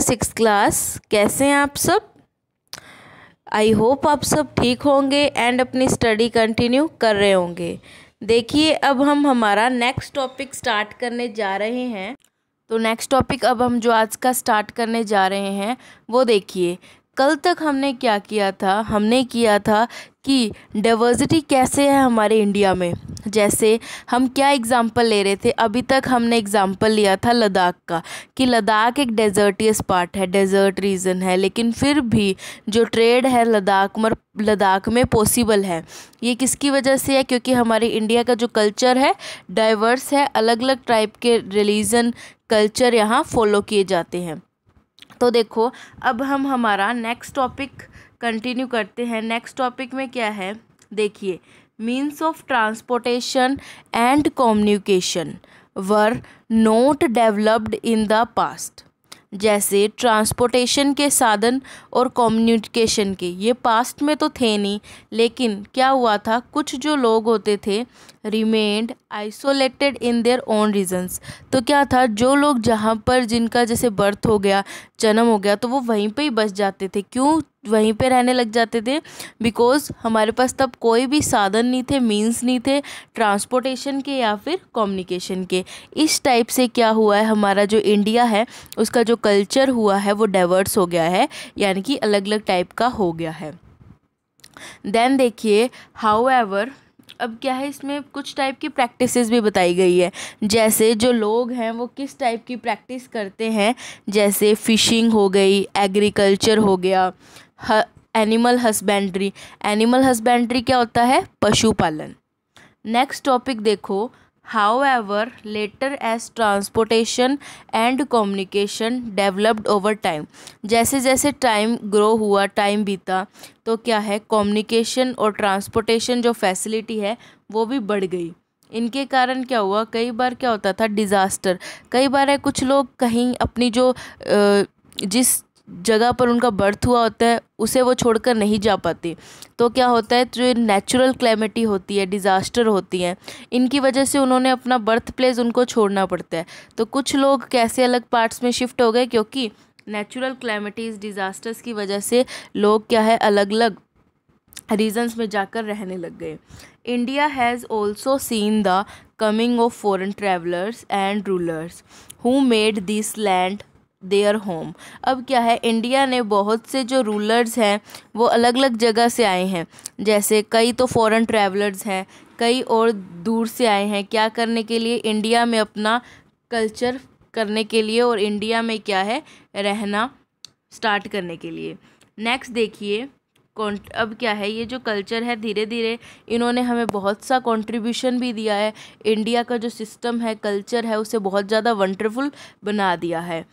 six class कैसे हैं आप सब आई होप आप सब ठीक होंगे एंड अपनी स्टडी कंटिन्यू कर रहे होंगे देखिए अब हम हमारा नेक्स्ट टॉपिक स्टार्ट करने जा रहे हैं तो नेक्स्ट टॉपिक अब हम जो आज का स्टार्ट करने जा रहे हैं वो देखिए कल तक हमने क्या किया था हमने किया था कि डाइवर्सिटी कैसे है हमारे इंडिया में जैसे हम क्या एग्ज़ाम्पल ले रहे थे अभी तक हमने एग्ज़ाम्पल लिया था लद्दाख का कि लद्दाख एक डेजर्टियस पार्ट है डेजर्ट रीजन है लेकिन फिर भी जो ट्रेड है लद्दाख मर लद्दाख में पॉसिबल है ये किसकी वजह से है क्योंकि हमारे इंडिया का जो कल्चर है डाइवर्स है अलग अलग टाइप के रिलीजन कल्चर यहाँ फॉलो किए जाते हैं तो देखो अब हम हमारा नेक्स्ट टॉपिक कंटिन्यू करते हैं नेक्स्ट टॉपिक में क्या है देखिए means of transportation and communication were not developed in the past जैसे ट्रांसपोर्टेशन के साधन और कम्युनिकेशन के ये पास्ट में तो थे नहीं लेकिन क्या हुआ था कुछ जो लोग होते थे remained isolated in their own regions तो क्या था जो लोग जहाँ पर जिनका जैसे बर्थ हो गया जन्म हो गया तो वो वहीं पे ही बस जाते थे क्यों वहीं पे रहने लग जाते थे बिकॉज हमारे पास तब कोई भी साधन नहीं थे मीन्स नहीं थे ट्रांसपोर्टेशन के या फिर कम्युनिकेशन के इस टाइप से क्या हुआ है हमारा जो इंडिया है उसका जो कल्चर हुआ है वो डाइवर्स हो गया है यानी कि अलग अलग टाइप का हो गया है देन देखिए हाउ एवर अब क्या है इसमें कुछ टाइप की प्रैक्टिसेस भी बताई गई है जैसे जो लोग हैं वो किस टाइप की प्रैक्टिस करते हैं जैसे फ़िशिंग हो गई एग्रीकल्चर हो गया एनिमल हस्बेंड्री एनिमल हस्बेंड्री क्या होता है पशुपालन नेक्स्ट टॉपिक देखो However, later as transportation and communication developed over time, जैसे जैसे time grow हुआ time बीता तो क्या है communication और transportation जो facility है वो भी बढ़ गई इनके कारण क्या हुआ कई बार क्या होता था डिज़ास्टर कई बार है कुछ लोग कहीं अपनी जो जिस जगह पर उनका बर्थ हुआ होता है उसे वो छोड़कर नहीं जा पाती तो क्या होता है जो नेचुरल क्लैमिटी होती है डिज़ास्टर होती हैं इनकी वजह से उन्होंने अपना बर्थ प्लेस उनको छोड़ना पड़ता है तो कुछ लोग कैसे अलग पार्ट्स में शिफ्ट हो गए क्योंकि नेचुरल क्लैमिटीज डिज़ास्टर्स की वजह से लोग क्या है अलग अलग रीजन्स में जाकर रहने लग गए India has also seen the coming of foreign travellers and rulers who made this land their home अब क्या है इंडिया ने बहुत से जो रूलर्स हैं वो अलग अलग जगह से आए हैं जैसे कई तो फॉरेन ट्रैवलर्स हैं कई और दूर से आए हैं क्या करने के लिए इंडिया में अपना कल्चर करने के लिए और इंडिया में क्या है रहना स्टार्ट करने के लिए नेक्स्ट देखिए अब क्या है ये जो कल्चर है धीरे धीरे इन्होंने हमें बहुत सा कंट्रीब्यूशन भी दिया है इंडिया का जो सिस्टम है कल्चर है उसे बहुत ज़्यादा वंडरफुल बना दिया है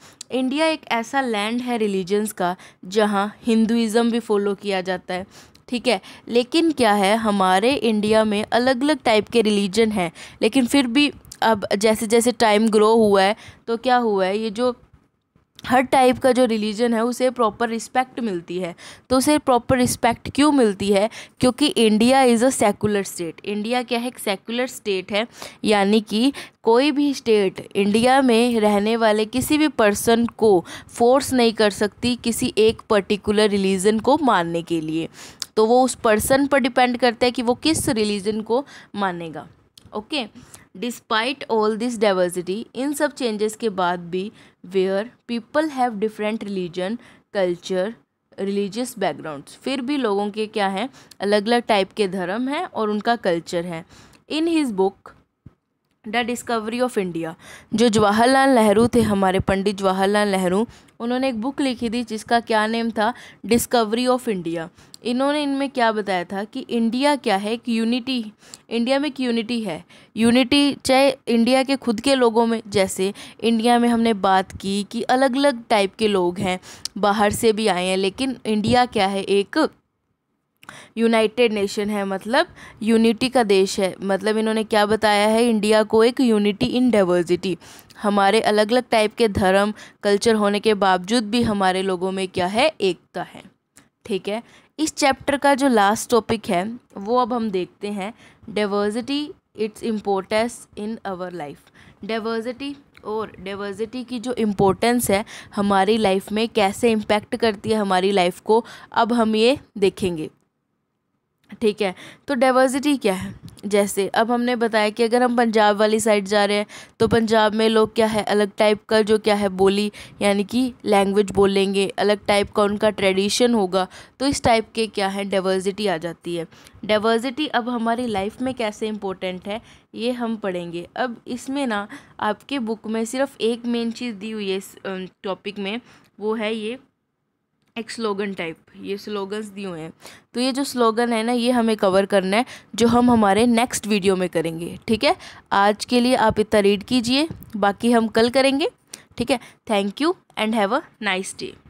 इंडिया एक ऐसा लैंड है रिलीजन्स का जहाँ हिंदुज़म भी फॉलो किया जाता है ठीक है लेकिन क्या है हमारे इंडिया में अलग अलग टाइप के रिलीजन हैं लेकिन फिर भी अब जैसे जैसे टाइम ग्रो हुआ है तो क्या हुआ है ये जो हर टाइप का जो रिलीजन है उसे प्रॉपर रिस्पेक्ट मिलती है तो उसे प्रॉपर रिस्पेक्ट क्यों मिलती है क्योंकि India is a secular state India क्या है एक सेकुलर स्टेट है यानी कि कोई भी स्टेट इंडिया में रहने वाले किसी भी पर्सन को फोर्स नहीं कर सकती किसी एक पर्टिकुलर रिलीजन को मानने के लिए तो वो उस पर्सन पर डिपेंड करता है कि वो किस रिलीजन को मानेगा okay despite all this diversity इन सब चेंजेस के बाद भी where people have different religion culture religious backgrounds फिर भी लोगों के क्या हैं अलग अलग टाइप के धर्म हैं और उनका कल्चर है in his book the discovery of India जो जवाहरलाल नेहरू थे हमारे पंडित जवाहरलाल नेहरू उन्होंने एक बुक लिखी थी जिसका क्या नेम था डिस्कवरी ऑफ इंडिया इन्होंने इनमें क्या बताया था कि इंडिया क्या है एक यूनिटी इंडिया में एक यूनिटी है यूनिटी चाहे इंडिया के खुद के लोगों में जैसे इंडिया में हमने बात की कि अलग अलग टाइप के लोग हैं बाहर से भी आए हैं लेकिन इंडिया क्या है एक यूनाइटेड नेशन है मतलब यूनिटी का देश है मतलब इन्होंने क्या बताया है इंडिया को एक यूनिटी इन डाइवर्सिटी हमारे अलग अलग टाइप के धर्म कल्चर होने के बावजूद भी हमारे लोगों में क्या है एकता है ठीक है इस चैप्टर का जो लास्ट टॉपिक है वो अब हम देखते हैं diversity its importance in our life diversity और डाइवर्सिटी की जो इम्पोर्टेंस है हमारी लाइफ में कैसे इम्पैक्ट करती है हमारी लाइफ को अब हम ये देखेंगे ठीक है तो डाइवर्सिटी क्या है जैसे अब हमने बताया कि अगर हम पंजाब वाली साइड जा रहे हैं तो पंजाब में लोग क्या है अलग टाइप का जो क्या है बोली यानी कि लैंग्वेज बोलेंगे अलग टाइप का उनका ट्रेडिशन होगा तो इस टाइप के क्या है डाइवर्सिटी आ जाती है डाइवर्सिटी अब हमारी लाइफ में कैसे इम्पोर्टेंट है ये हम पढ़ेंगे अब इसमें ना आपके बुक में सिर्फ एक मेन चीज़ दी हुई है इस टॉपिक में वो है ये एक स्लोगन टाइप ये स्लोगन्स दिए हुए हैं तो ये जो स्लोगन है ना ये हमें कवर करना है जो हम हमारे नेक्स्ट वीडियो में करेंगे ठीक है आज के लिए आप इतना रीड कीजिए बाकी हम कल करेंगे ठीक है thank you and have a nice day